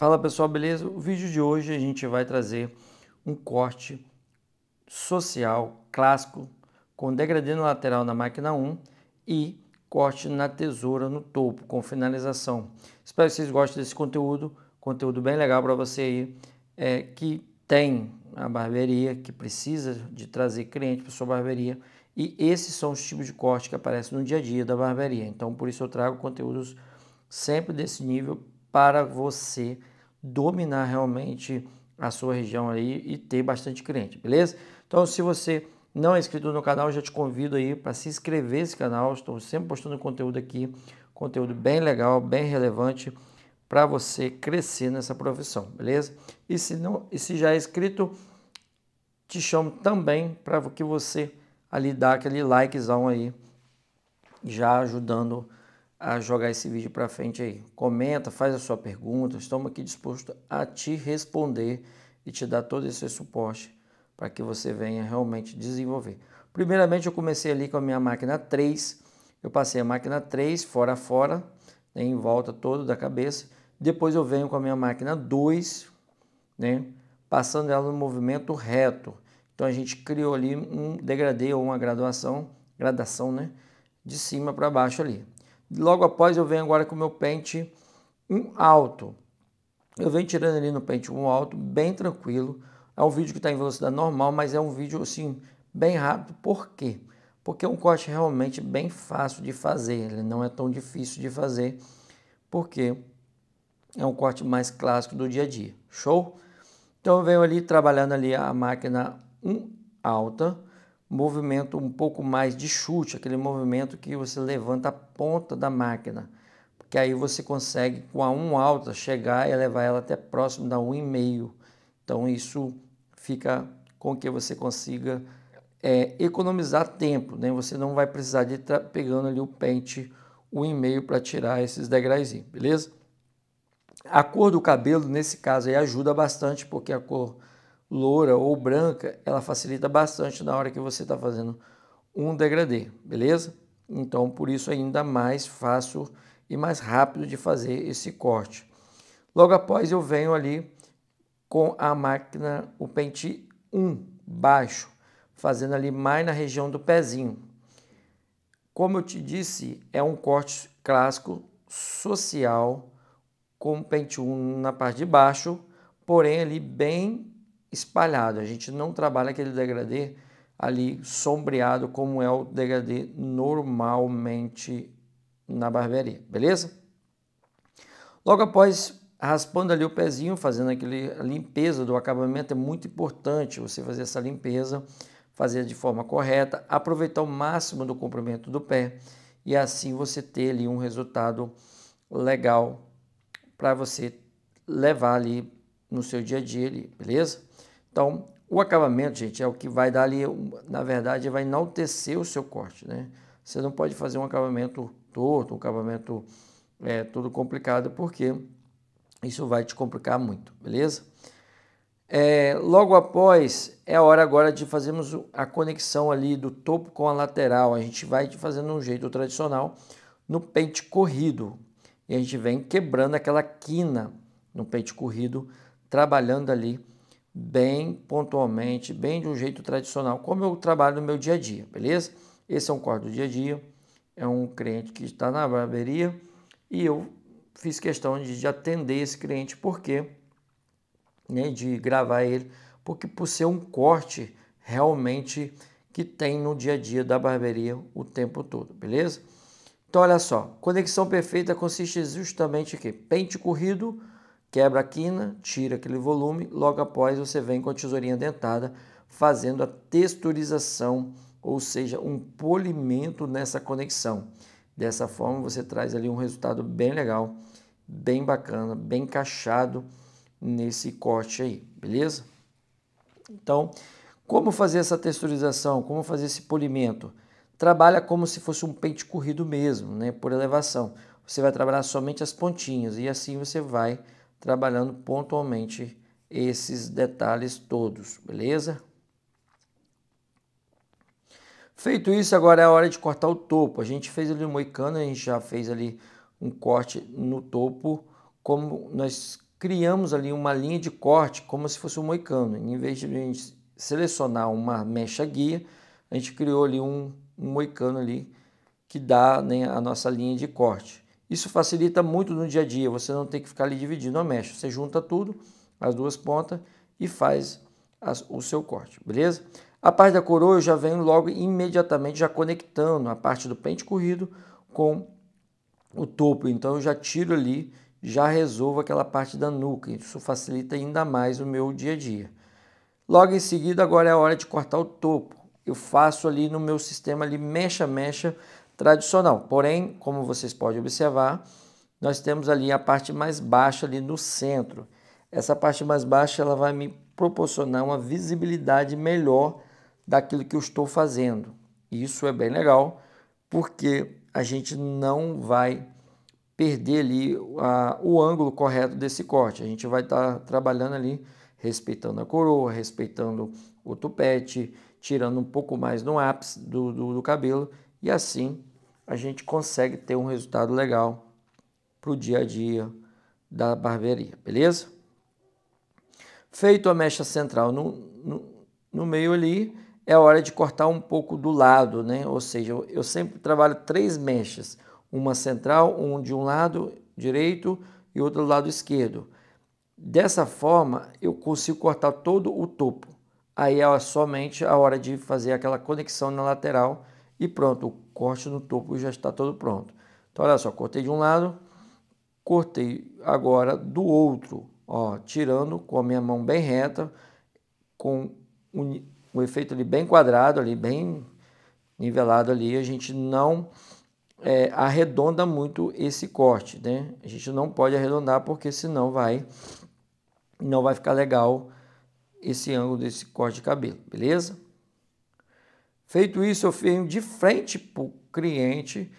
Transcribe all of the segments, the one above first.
Fala pessoal, beleza? O vídeo de hoje a gente vai trazer um corte social clássico com degradê no lateral na máquina 1 e corte na tesoura no topo com finalização. Espero que vocês gostem desse conteúdo, conteúdo bem legal para você aí é, que tem a barbearia, que precisa de trazer cliente para sua barbearia e esses são os tipos de corte que aparecem no dia a dia da barbearia. Então por isso eu trago conteúdos sempre desse nível para você dominar realmente a sua região aí e ter bastante cliente, beleza? Então, se você não é inscrito no canal, já te convido aí para se inscrever nesse canal. Estou sempre postando conteúdo aqui, conteúdo bem legal, bem relevante para você crescer nessa profissão, beleza? E se não, e se já é inscrito, te chamo também para que você ali dá aquele likezão aí, já ajudando a jogar esse vídeo para frente aí. Comenta, faz a sua pergunta, estamos aqui dispostos a te responder e te dar todo esse suporte para que você venha realmente desenvolver. Primeiramente eu comecei ali com a minha máquina 3, eu passei a máquina 3 fora a fora, né, em volta todo da cabeça, depois eu venho com a minha máquina 2, né, passando ela no movimento reto. Então a gente criou ali um degradê ou uma graduação, gradação, né, de cima para baixo ali. Logo após eu venho agora com o meu pente um alto. Eu venho tirando ali no pente um alto, bem tranquilo. É um vídeo que está em velocidade normal, mas é um vídeo assim, bem rápido. Por quê? Porque é um corte realmente bem fácil de fazer. Ele não é tão difícil de fazer, porque é um corte mais clássico do dia a dia. Show? Então eu venho ali trabalhando ali a máquina um alta movimento um pouco mais de chute, aquele movimento que você levanta a ponta da máquina, porque aí você consegue com a 1 alta chegar e levar ela até próximo da 1,5. Então isso fica com que você consiga é, economizar tempo, né? Você não vai precisar de estar pegando ali o pente 1,5 para tirar esses degraus, beleza? A cor do cabelo nesse caso aí ajuda bastante porque a cor loura ou branca, ela facilita bastante na hora que você está fazendo um degradê, beleza? Então, por isso ainda mais fácil e mais rápido de fazer esse corte. Logo após eu venho ali com a máquina, o pente 1 baixo, fazendo ali mais na região do pezinho. Como eu te disse, é um corte clássico social com pente 1 na parte de baixo, porém ali bem espalhado. A gente não trabalha aquele degradê ali sombreado como é o degradê normalmente na barbearia, beleza? Logo após raspando ali o pezinho, fazendo aquele a limpeza do acabamento é muito importante você fazer essa limpeza, fazer de forma correta, aproveitar o máximo do comprimento do pé e assim você ter ali um resultado legal para você levar ali no seu dia a dia, ali, beleza? Então, o acabamento, gente, é o que vai dar ali, na verdade, vai enaltecer o seu corte, né? Você não pode fazer um acabamento torto, um acabamento é, todo complicado, porque isso vai te complicar muito, beleza? É, logo após, é a hora agora de fazermos a conexão ali do topo com a lateral. A gente vai fazendo um jeito tradicional no pente corrido. E a gente vem quebrando aquela quina no pente corrido, trabalhando ali bem pontualmente, bem de um jeito tradicional, como eu trabalho no meu dia a dia, beleza? Esse é um corte do dia a dia, é um cliente que está na barbearia e eu fiz questão de, de atender esse cliente porque, né, de gravar ele, porque por ser um corte realmente que tem no dia a dia da barbearia o tempo todo, beleza? Então olha só, conexão perfeita consiste justamente aqui, Pente corrido Quebra a quina, tira aquele volume, logo após você vem com a tesourinha dentada fazendo a texturização, ou seja, um polimento nessa conexão. Dessa forma você traz ali um resultado bem legal, bem bacana, bem encaixado nesse corte aí, beleza? Então, como fazer essa texturização, como fazer esse polimento? Trabalha como se fosse um pente corrido mesmo, né, por elevação. Você vai trabalhar somente as pontinhas e assim você vai trabalhando pontualmente esses detalhes todos, beleza? Feito isso, agora é a hora de cortar o topo. A gente fez ali o moicano, a gente já fez ali um corte no topo, como nós criamos ali uma linha de corte, como se fosse um moicano. Em vez de a gente selecionar uma mecha guia, a gente criou ali um, um moicano ali que dá né, a nossa linha de corte. Isso facilita muito no dia a dia, você não tem que ficar ali dividindo a é mecha. Você junta tudo, as duas pontas, e faz as, o seu corte, beleza? A parte da coroa eu já venho logo imediatamente já conectando a parte do pente corrido com o topo. Então eu já tiro ali, já resolvo aquela parte da nuca. Isso facilita ainda mais o meu dia a dia. Logo em seguida, agora é a hora de cortar o topo. Eu faço ali no meu sistema ali mecha mecha tradicional. Porém, como vocês podem observar, nós temos ali a parte mais baixa ali no centro. Essa parte mais baixa ela vai me proporcionar uma visibilidade melhor daquilo que eu estou fazendo. Isso é bem legal, porque a gente não vai perder ali a, o ângulo correto desse corte. A gente vai estar tá trabalhando ali, respeitando a coroa, respeitando o tupete, tirando um pouco mais no ápice do, do, do cabelo e assim a gente consegue ter um resultado legal para o dia a dia da barbearia, beleza? Feito a mecha central no, no, no meio ali, é hora de cortar um pouco do lado, né? Ou seja, eu, eu sempre trabalho três mechas, uma central, um de um lado direito e outro do lado esquerdo. Dessa forma, eu consigo cortar todo o topo. Aí é somente a hora de fazer aquela conexão na lateral e pronto, o corte no topo já está todo pronto. Então, olha só, cortei de um lado, cortei agora do outro, ó, tirando com a minha mão bem reta, com o um, um efeito ali bem quadrado, ali bem nivelado ali, a gente não é, arredonda muito esse corte, né? A gente não pode arredondar porque senão vai não vai ficar legal esse ângulo desse corte de cabelo, beleza? Feito isso, eu venho de frente para o cliente,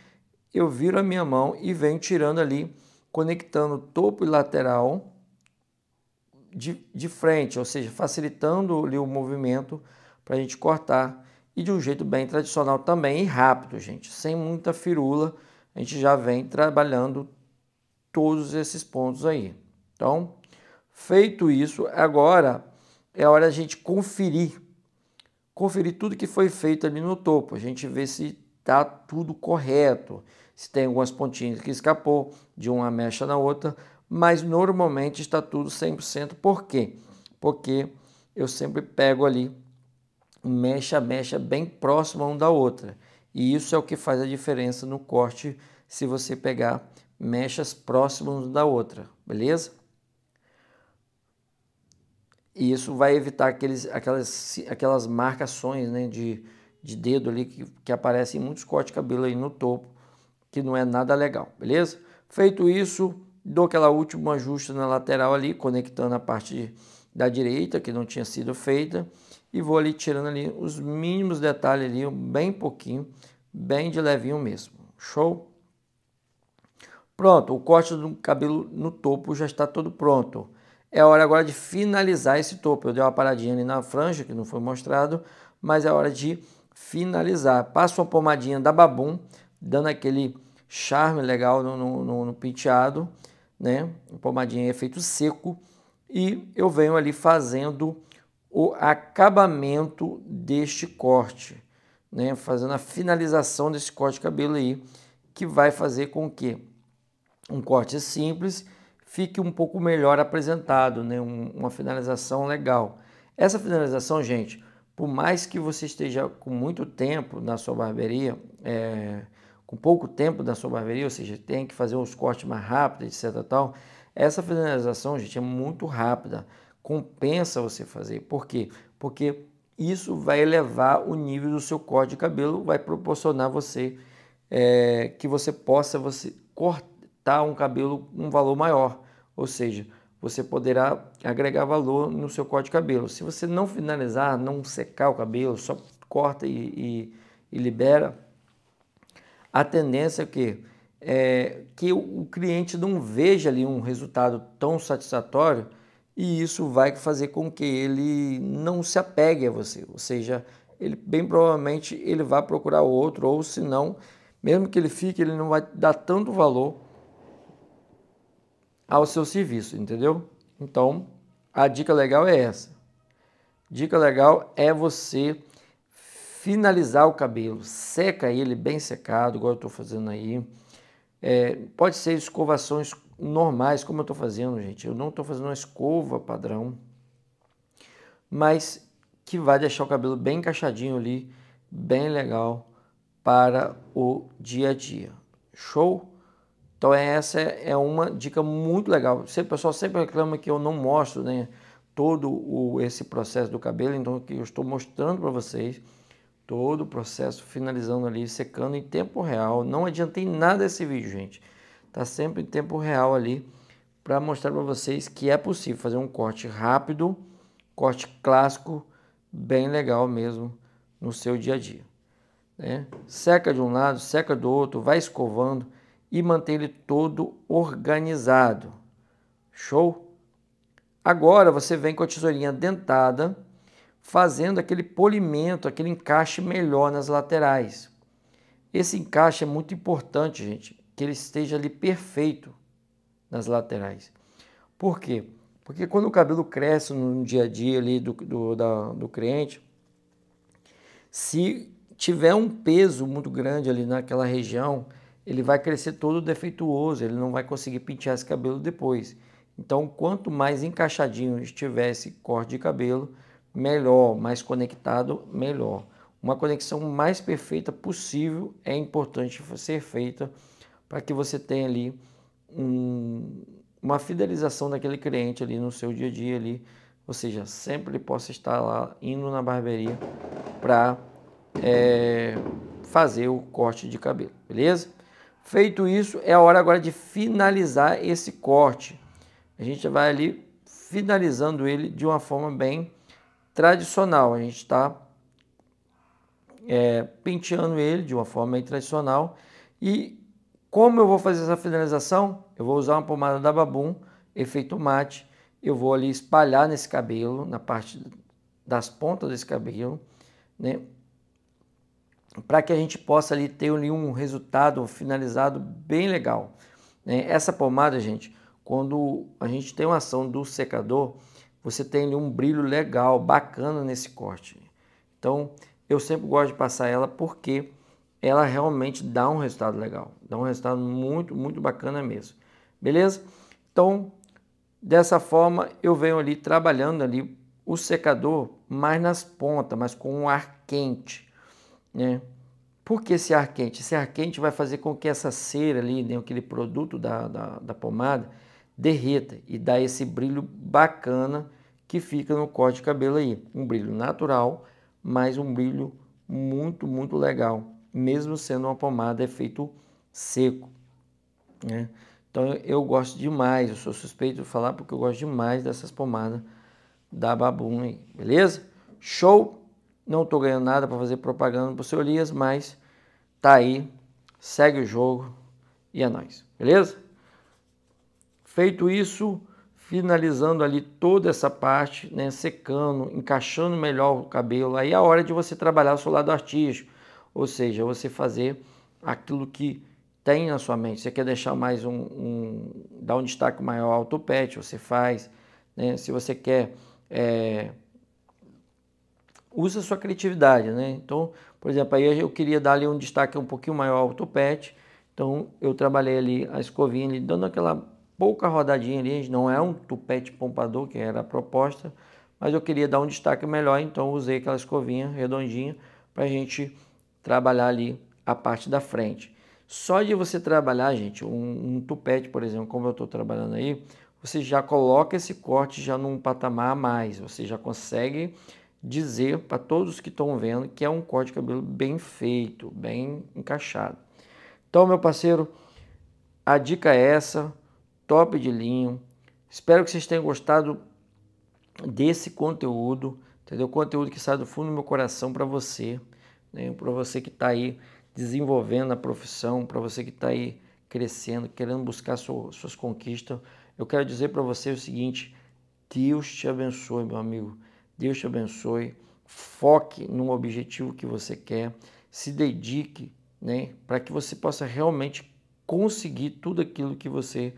eu viro a minha mão e venho tirando ali, conectando topo e lateral de, de frente, ou seja, facilitando ali o movimento para a gente cortar e de um jeito bem tradicional também e rápido, gente, sem muita firula. A gente já vem trabalhando todos esses pontos aí. Então, feito isso, agora é hora a gente conferir conferir tudo que foi feito ali no topo. A gente vê se está tudo correto, se tem algumas pontinhas que escapou de uma mecha na outra, mas normalmente está tudo 100%. Por quê? Porque eu sempre pego ali mecha mecha bem próxima uma da outra. E isso é o que faz a diferença no corte se você pegar mechas próximas da outra, beleza? E isso vai evitar aqueles, aquelas, aquelas marcações né, de, de dedo ali que, que aparecem em muitos cortes de cabelo aí no topo, que não é nada legal, beleza? Feito isso, dou aquela última ajuste na lateral ali, conectando a parte da direita que não tinha sido feita e vou ali tirando ali os mínimos detalhes ali, bem pouquinho, bem de levinho mesmo. Show? Pronto, o corte do cabelo no topo já está todo pronto. É hora agora de finalizar esse topo. Eu dei uma paradinha ali na franja, que não foi mostrado, mas é hora de finalizar. Passo uma pomadinha da Babum, dando aquele charme legal no, no, no, no penteado, né? Uma pomadinha em efeito seco. E eu venho ali fazendo o acabamento deste corte, né? Fazendo a finalização desse corte de cabelo aí, que vai fazer com que um corte simples fique um pouco melhor apresentado, né? Um, uma finalização legal. Essa finalização, gente, por mais que você esteja com muito tempo na sua barbearia, é, com pouco tempo na sua barbearia, ou seja, tem que fazer os cortes mais rápidos, etc. Tal, essa finalização, gente, é muito rápida. Compensa você fazer. Por quê? Porque isso vai elevar o nível do seu corte de cabelo, vai proporcionar você é, que você possa você cortar tá um cabelo um valor maior, ou seja, você poderá agregar valor no seu corte de cabelo. Se você não finalizar, não secar o cabelo, só corta e, e, e libera, a tendência é que, é, que o cliente não veja ali um resultado tão satisfatório e isso vai fazer com que ele não se apegue a você, ou seja, ele bem provavelmente ele vai procurar outro ou se não, mesmo que ele fique, ele não vai dar tanto valor ao seu serviço, entendeu? Então, a dica legal é essa. Dica legal é você finalizar o cabelo, seca ele bem secado, igual eu estou fazendo aí. É, pode ser escovações normais, como eu estou fazendo, gente. Eu não estou fazendo uma escova padrão, mas que vai deixar o cabelo bem encaixadinho ali, bem legal para o dia a dia. Show? Então é, essa é, é uma dica muito legal. o pessoal sempre reclama que eu não mostro né, todo o, esse processo do cabelo, então que eu estou mostrando para vocês todo o processo finalizando ali, secando em tempo real. Não adiantei nada esse vídeo, gente. Tá sempre em tempo real ali para mostrar para vocês que é possível fazer um corte rápido, corte clássico, bem legal mesmo no seu dia a dia. Né? Seca de um lado, seca do outro, vai escovando e manter ele todo organizado. Show? Agora você vem com a tesourinha dentada, fazendo aquele polimento, aquele encaixe melhor nas laterais. Esse encaixe é muito importante, gente, que ele esteja ali perfeito nas laterais. Por quê? Porque quando o cabelo cresce no dia a dia ali do, do, da, do cliente, se tiver um peso muito grande ali naquela região, ele vai crescer todo defeituoso, ele não vai conseguir pentear esse cabelo depois. Então, quanto mais encaixadinho estiver esse corte de cabelo, melhor, mais conectado, melhor. Uma conexão mais perfeita possível é importante ser feita para que você tenha ali um, uma fidelização daquele cliente ali no seu dia a dia ali, ou seja, sempre possa estar lá indo na barbearia para é, eh, fazer o corte de cabelo, beleza? Feito isso, é a hora agora de finalizar esse corte. A gente vai ali finalizando ele de uma forma bem tradicional. A gente está é, penteando ele de uma forma bem tradicional. E como eu vou fazer essa finalização? Eu vou usar uma pomada da Babum, efeito mate. Eu vou ali espalhar nesse cabelo, na parte das pontas desse cabelo, né? para que a gente possa ali ter um resultado finalizado bem legal. Né, essa pomada, gente, quando a gente tem uma ação do secador, você tem ali, um brilho legal, bacana nesse corte. Então, eu sempre gosto de passar ela porque ela realmente dá um resultado legal, dá um resultado muito, muito bacana mesmo. Beleza? Então, dessa forma, eu venho ali trabalhando ali o secador mais nas pontas, mas com um ar quente né? Por que esse ar quente? Esse ar quente vai fazer com que essa cera ali, né, aquele produto da, da, da pomada, derreta e dá esse brilho bacana que fica no corte de cabelo aí. Um brilho natural, mas um brilho muito, muito legal. Mesmo sendo uma pomada efeito é seco. Né? Então eu gosto demais, eu sou suspeito de falar porque eu gosto demais dessas pomadas da Babum aí, beleza? Show! Não estou ganhando nada para fazer propaganda para o seu Elias, mas tá aí, segue o jogo e é nóis, beleza? Feito isso, finalizando ali toda essa parte, né, secando, encaixando melhor o cabelo, aí é a hora de você trabalhar o seu lado artístico, ou seja, você fazer aquilo que tem na sua mente. Você quer deixar mais um, um dar um destaque maior ao topete, você faz. Né? Se você quer é, usa a sua criatividade, né? Então, por exemplo, aí eu queria dar ali um destaque um pouquinho maior ao topete, Então, eu trabalhei ali a escovinha ali, dando aquela pouca rodadinha ali, não é um tupete pompador, que era a proposta, mas eu queria dar um destaque melhor, então usei aquela escovinha redondinha para a gente trabalhar ali a parte da frente. Só de você trabalhar, gente, um, um tupete, por exemplo, como eu estou trabalhando aí, você já coloca esse corte já num patamar a mais, você já consegue dizer para todos que estão vendo que é um corte de cabelo bem feito, bem encaixado. Então, meu parceiro, a dica é essa, top de linho. Espero que vocês tenham gostado desse conteúdo, entendeu? Conteúdo que sai do fundo do meu coração para você, né? para você que está aí desenvolvendo a profissão, para você que está aí crescendo, querendo buscar so, suas conquistas. Eu quero dizer para você o seguinte: Deus te abençoe, meu amigo. Deus te abençoe. Foque no objetivo que você quer, se dedique, né, para que você possa realmente conseguir tudo aquilo que você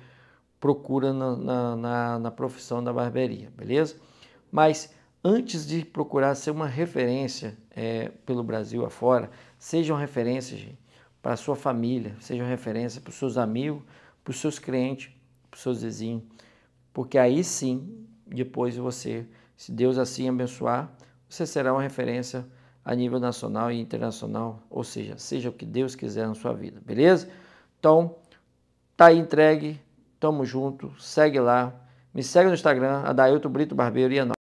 procura na, na, na, na profissão da barbearia, beleza? Mas antes de procurar ser uma referência é, pelo Brasil afora, uma referência para a sua família, seja uma referência para os seus amigos, para os seus clientes, para os seus vizinhos, porque aí sim, depois você se Deus assim abençoar, você será uma referência a nível nacional e internacional, ou seja, seja o que Deus quiser na sua vida, beleza? Então, tá aí entregue, tamo junto, segue lá, me segue no Instagram, Adailto Brito Barbeiro e a é